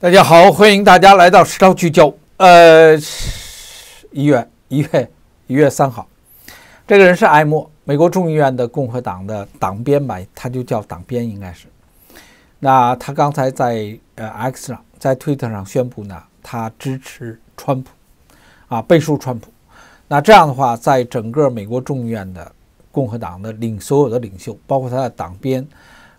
大家好，欢迎大家来到《时事聚焦》。呃，一月一月一月三号，这个人是艾默，美国众议院的共和党的党鞭吧？他就叫党鞭，应该是。那他刚才在呃 X 上，在 Twitter 上宣布呢，他支持川普，啊，背书川普。那这样的话，在整个美国众议院的共和党的领所有的领袖，包括他的党鞭，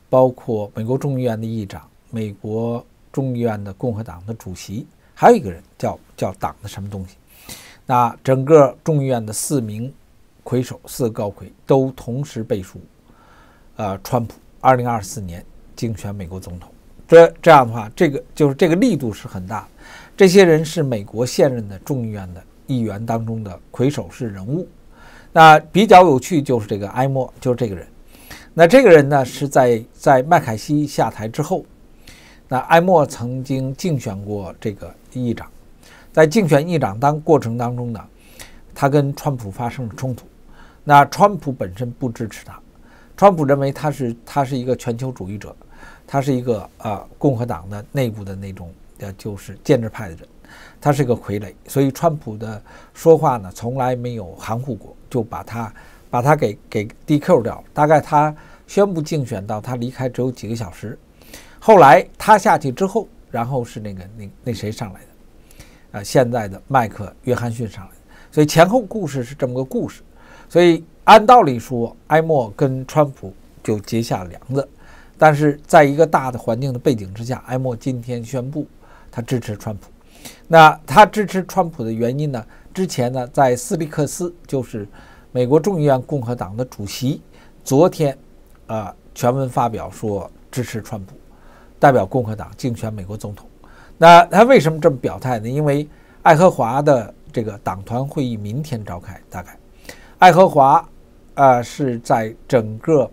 包括美国众议院的议长，美国。众议院的共和党的主席，还有一个人叫叫党的什么东西？那整个众议院的四名魁首，四个高魁都同时背书，呃，川普二零二四年竞选美国总统。这这样的话，这个就是这个力度是很大。这些人是美国现任的众议院的议员当中的魁首式人物。那比较有趣就是这个埃默，就是这个人。那这个人呢是在在麦凯西下台之后。那艾默曾经竞选过这个议长，在竞选议长当过程当中呢，他跟川普发生了冲突。那川普本身不支持他，川普认为他是他是一个全球主义者，他是一个呃共和党的内部的那种呃就是建制派的人，他是个傀儡。所以川普的说话呢从来没有含糊过，就把他把他给给 DQ 掉。大概他宣布竞选到他离开只有几个小时。后来他下去之后，然后是那个那那谁上来的，啊，现在的麦克约翰逊上来的。所以前后故事是这么个故事。所以按道理说，埃默跟川普就结下梁子。但是在一个大的环境的背景之下，埃默今天宣布他支持川普。那他支持川普的原因呢？之前呢，在斯利克斯，就是美国众议院共和党的主席，昨天，啊，全文发表说支持川普。代表共和党竞选美国总统，那他为什么这么表态呢？因为爱荷华的这个党团会议明天召开，大概爱荷华啊是在整个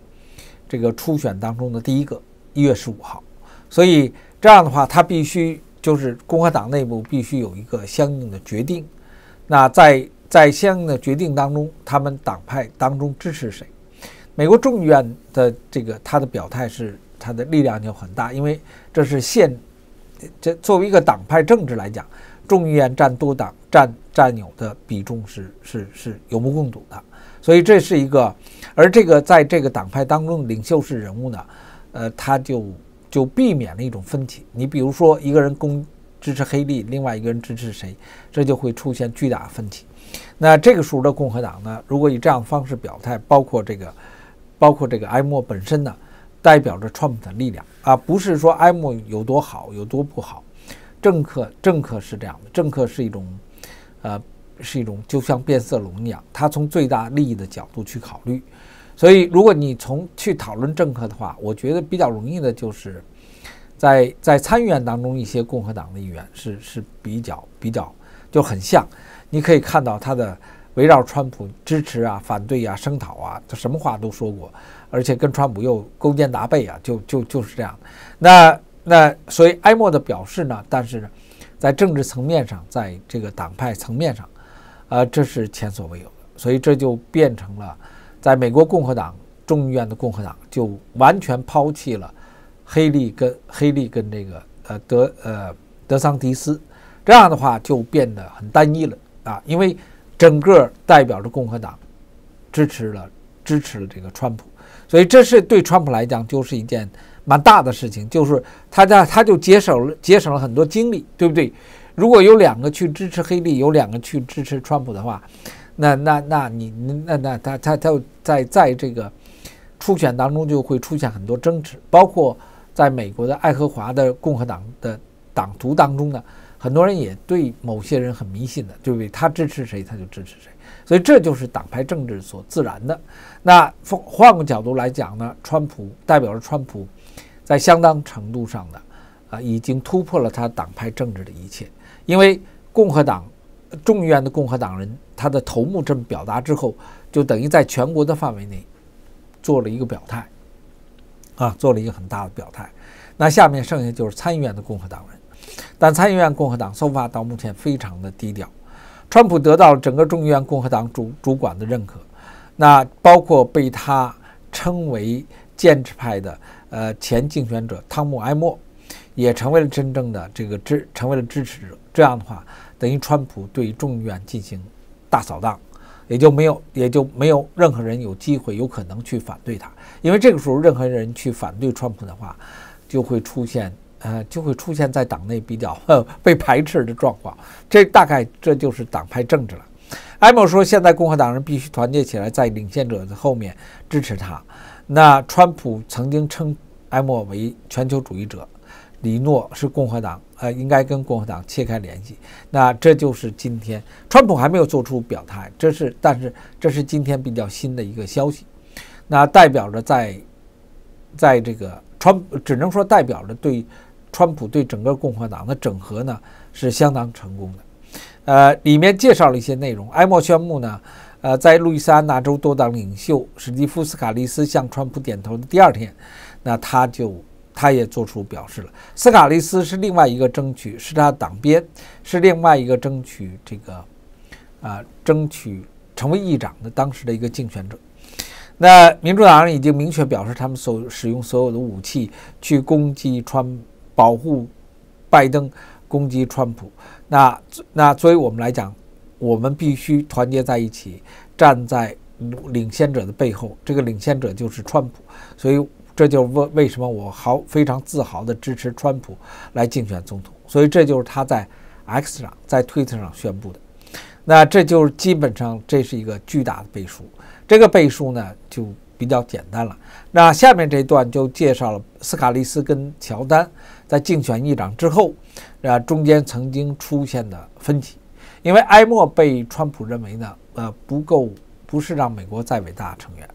这个初选当中的第一个一月十五号，所以这样的话，他必须就是共和党内部必须有一个相应的决定。那在在相应的决定当中，他们党派当中支持谁？美国众议院的这个他的表态是。他的力量就很大，因为这是现，这作为一个党派政治来讲，众议院占多党占占有的比重是是是有目共睹的，所以这是一个，而这个在这个党派当中领袖式人物呢，呃，他就就避免了一种分歧。你比如说，一个人攻支持黑利，另外一个人支持谁，这就会出现巨大分歧。那这个时候的共和党呢，如果以这样的方式表态，包括这个包括这个埃默本身呢？代表着 Trump 的力量啊，不是说 M 有多好有多不好。政客，政客是这样的，政客是一种，呃，是一种就像变色龙一样，他从最大利益的角度去考虑。所以，如果你从去讨论政客的话，我觉得比较容易的就是，在在参议院当中，一些共和党的议员是是比较比较就很像，你可以看到他的。围绕川普支持啊、反对啊、声讨啊，他什么话都说过，而且跟川普又勾肩搭背啊，就就就是这样。那那所以埃默的表示呢，但是呢，在政治层面上，在这个党派层面上，呃，这是前所未有的。所以这就变成了，在美国共和党众议院的共和党就完全抛弃了黑利跟黑利跟这个呃德呃德桑迪斯，这样的话就变得很单一了啊，因为。整个代表着共和党支持了支持了这个川普，所以这是对川普来讲就是一件蛮大的事情，就是他在他就节省了节省了很多精力，对不对？如果有两个去支持黑利，有两个去支持川普的话，那那那你那那他他他在在这个初选当中就会出现很多争执，包括在美国的爱荷华的共和党的党徒当中呢。很多人也对某些人很迷信的，对不对？他支持谁，他就支持谁，所以这就是党派政治所自然的。那换换个角度来讲呢，川普代表着川普，在相当程度上的啊，已经突破了他党派政治的一切，因为共和党众议院的共和党人，他的头目这么表达之后，就等于在全国的范围内做了一个表态，啊，做了一个很大的表态。那下面剩下就是参议院的共和党人。但参议院共和党做法到目前非常的低调，川普得到了整个众议院共和党主主管的认可，那包括被他称为坚持派的呃前竞选者汤姆埃默，也成为了真正的这个支成为了支持者。这样的话，等于川普对众议院进行大扫荡，也就没有也就没有任何人有机会有可能去反对他，因为这个时候任何人去反对川普的话，就会出现。呃，就会出现在党内比较 被排斥的状况，这大概这就是党派政治了。艾默说，现在共和党人必须团结起来，在领先者的后面支持他。那川普曾经称艾默为全球主义者，李诺是共和党，呃，应该跟共和党切开联系。那这就是今天川普还没有做出表态，这是但是这是今天比较新的一个消息。那代表着在在这个川，只能说代表着对。川普对整个共和党的整合呢是相当成功的，呃，里面介绍了一些内容。埃默宣布呢，呃，在路易斯安那州多党领袖史蒂夫·斯卡利斯向川普点头的第二天，那他就他也做出表示了。斯卡利斯是另外一个争取是他党鞭，是另外一个争取这个啊争取成为议长的当时的一个竞选者。那民主党人已经明确表示，他们所使用所有的武器去攻击川。保护拜登攻击川普，那那作为我们来讲，我们必须团结在一起，站在领先者的背后。这个领先者就是川普，所以这就为为什么我好非常自豪的支持川普来竞选总统。所以这就是他在 X 上在推特上宣布的，那这就是基本上这是一个巨大的背书。这个背书呢，就。比较简单了。那下面这段就介绍了斯卡利斯跟乔丹在竞选议长之后，啊，中间曾经出现的分歧，因为埃默被川普认为呢，呃，不够不是让美国再伟大成员，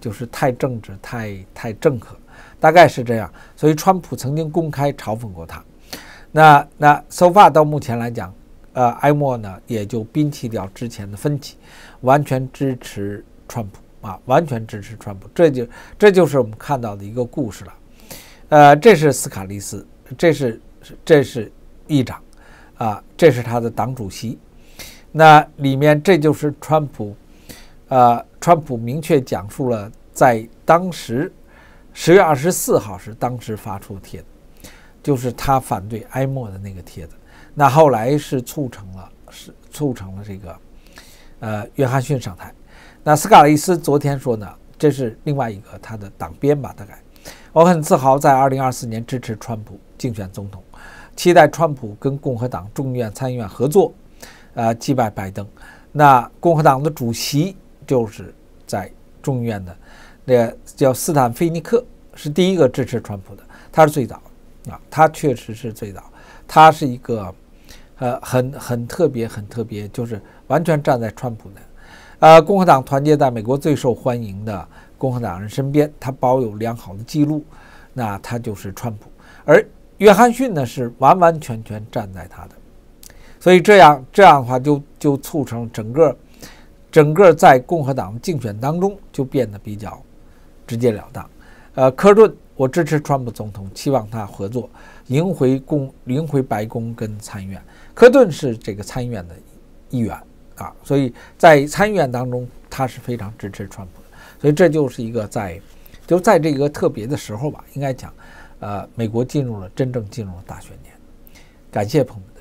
就是太政治太太政客，大概是这样。所以川普曾经公开嘲讽过他。那那 so far 到目前来讲，呃，埃默呢也就摒弃掉之前的分歧，完全支持川普。啊，完全支持川普，这就这就是我们看到的一个故事了，呃，这是斯卡利斯，这是这是议长，啊，这是他的党主席，那里面这就是川普，呃，川普明确讲述了在当时十月二十四号是当时发出帖子，就是他反对埃默的那个帖子，那后来是促成了是促成了这个，呃，约翰逊上台。那斯卡利斯昨天说呢，这是另外一个他的党鞭吧？大概，我很自豪在二零二四年支持川普竞选总统，期待川普跟共和党众议院、参议院合作，呃，击败拜登。那共和党的主席就是在众议院的，那叫斯坦菲尼克，是第一个支持川普的，他是最早啊，他确实是最早，他是一个，呃，很很特别，很特别，就是完全站在川普的。呃，共和党团结在美国最受欢迎的共和党人身边，他保有良好的记录，那他就是川普。而约翰逊呢，是完完全全站在他的，所以这样这样的话，就就促成整个整个在共和党竞选当中就变得比较直截了当。呃，科顿，我支持川普总统，期望他合作，赢回共赢回白宫跟参议院。科顿是这个参议院的议员。啊，所以在参议院当中，他是非常支持川普的，所以这就是一个在，就在这个特别的时候吧，应该讲，呃，美国进入了真正进入了大选年。感谢朋们。